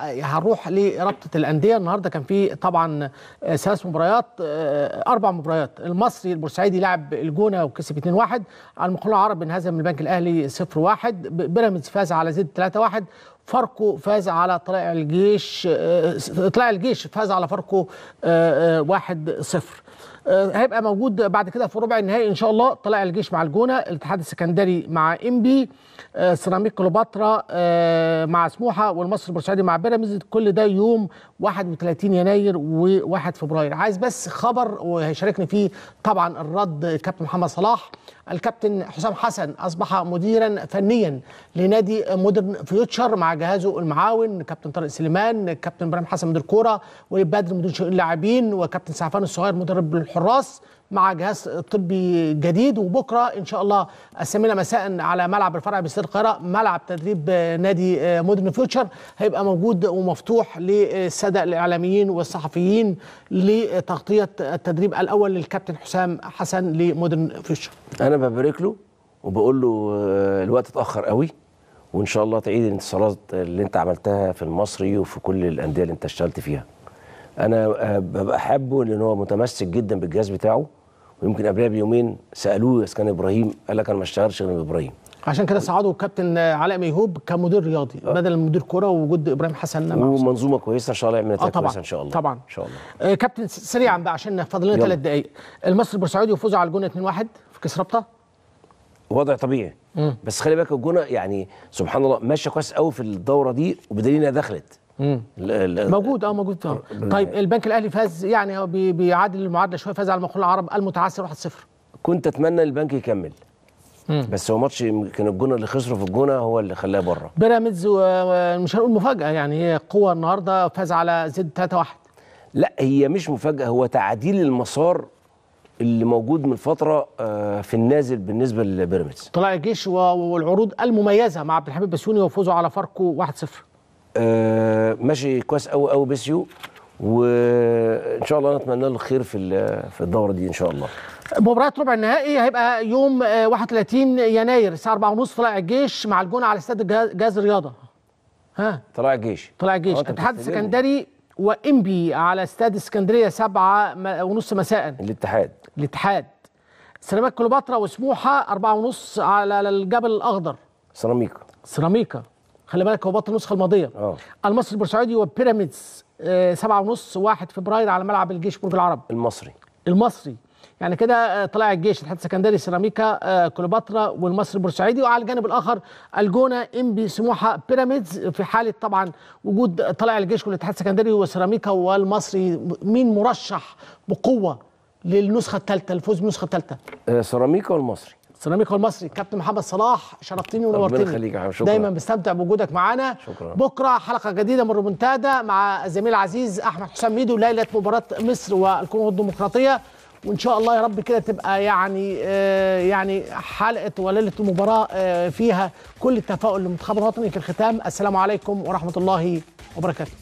هنروح لرابطه الانديه النهارده كان في طبعا آه، ثلاث مباريات آه، اربع مباريات المصري البورسعيدي لعب الجونه وكسب 2-1 المقاولون العرب انهزم البنك الاهلي 0-1 بيراميدز فاز على زد 3-1 فاركو فاز على طلائع الجيش آه، طلائع الجيش فاز على فاركو آه، آه، 1-0 هيبقى موجود بعد كده في ربع النهائي ان شاء الله طلائع الجيش مع الجونه الاتحاد السكندري مع انبي سيراميك كليوباترا مع سموحه والمصري البورسعيدي مع بيراميدز كل ده يوم 31 يناير و1 فبراير عايز بس خبر وهيشاركني فيه طبعا الرد الكابتن محمد صلاح الكابتن حسام حسن اصبح مديرا فنيا لنادي مودرن فيوتشر مع مع جهازه المعاون كابتن طارق سليمان كابتن ابراهيم حسن مدير الكوره وليد بدر مدير شؤون اللاعبين وكابتن سعفان الصغير مدرب الحراس مع جهاز طبي جديد وبكره ان شاء الله الثامنه مساء على ملعب الفرع بستاد القاهره ملعب تدريب نادي مودرن فيوتشر هيبقى موجود ومفتوح للساده الاعلاميين والصحفيين لتغطيه التدريب الاول للكابتن حسام حسن لمودرن فيوتشر انا ببارك له وبقول له آه، الوقت اتاخر قوي وان شاء الله تعيد الانتصارات اللي انت عملتها في المصري وفي كل الانديه اللي انت اشتغلت فيها انا آه، ببقى حابه لان هو متمسك جدا بالجهاز بتاعه ويمكن قبلها بيومين سالوه اذا كان ابراهيم قال لك انا ما اشتغلش غير ابراهيم. عشان كده صعدوا الكابتن علاء ميهوب كمدير رياضي أه. بدل مدير كره ووجود ابراهيم حسن ومنظومه كويسه ان شاء الله يعمل نتائج كويسه ان شاء الله طبعا ان شاء الله آه كابتن سريعا بقى عشان فاضل لنا ثلاث دقائق المصري البورسعيدي يفوز على الجونه 2-1 في كاس رابطه وضع طبيعي مم. بس خلي بالك الجونه يعني سبحان الله ماشيه كويس قوي في الدوره دي وبدليل انها دخلت موجود اه موجود طبعا طيب البنك الاهلي فاز يعني اه، بيعادل المعادله شويه فاز على المقر العرب المتعثر 1-0 كنت اتمنى البنك يكمل مم. بس هو ماتش يمكن الجونه اللي خسره في الجونه هو اللي خلاه بره بيراميدز مش هنقول مفاجاه يعني هي قوه النهارده فاز على زد 3-1 لا هي مش مفاجاه هو تعديل المسار اللي موجود من فتره آه، في النازل بالنسبه لبيراميدز طلع الجيش والعروض المميزه مع عبد الحميد بسيوني وفوزه على فاركو 1-0 آه ماشي كويس قوي قوي بسيو وان شاء الله نتمنى له الخير في في الدوره دي ان شاء الله مباراة ربع النهائي هيبقى يوم 31 آه، يناير الساعة 4:30 طلع الجيش مع الجونة على استاد جهاز الرياضة ها طلع الجيش طلع الجيش الاتحاد اه، السكندري وانبي على استاد اسكندريه 7 ونص مساء الاتحاد الاتحاد سيراميكا كليوباترا وسموحه 4 ونص على الجبل الاخضر سيراميكا سيراميكا خلي بالك هو بطل النسخه الماضيه اه المصري البورسعيدي وبيراميدز 7 آه، ونص 1 فبراير على ملعب الجيش برج العرب المصري المصري يعني كده آه، طلع الجيش الاتحاد السكندري سيراميكا آه، كليوباترا والمصري بورسعيدي وعلى الجانب الاخر الجونه انبي سموحه بيراميدز في حاله طبعا وجود طلع الجيش والاتحاد السكندري وسيراميكا والمصري مين مرشح بقوه للنسخه الثالثه الفوز بالنسخه الثالثه آه، سيراميكا والمصري سيراميكا والمصري كابتن محمد صلاح شرفتني ونورتني ربنا يخليك شكرا دايما بستمتع بوجودك معانا شكرا بكره حلقه جديده من رومنتادا مع الزميل العزيز احمد حسام ميدو ليله مباراه مصر والكونغو الديمقراطيه وان شاء الله يا رب كده تبقى يعني آه، يعني حلقه وليله المباراه آه، فيها كل التفاؤل للمنتخب الوطني في الختام السلام عليكم ورحمه الله وبركاته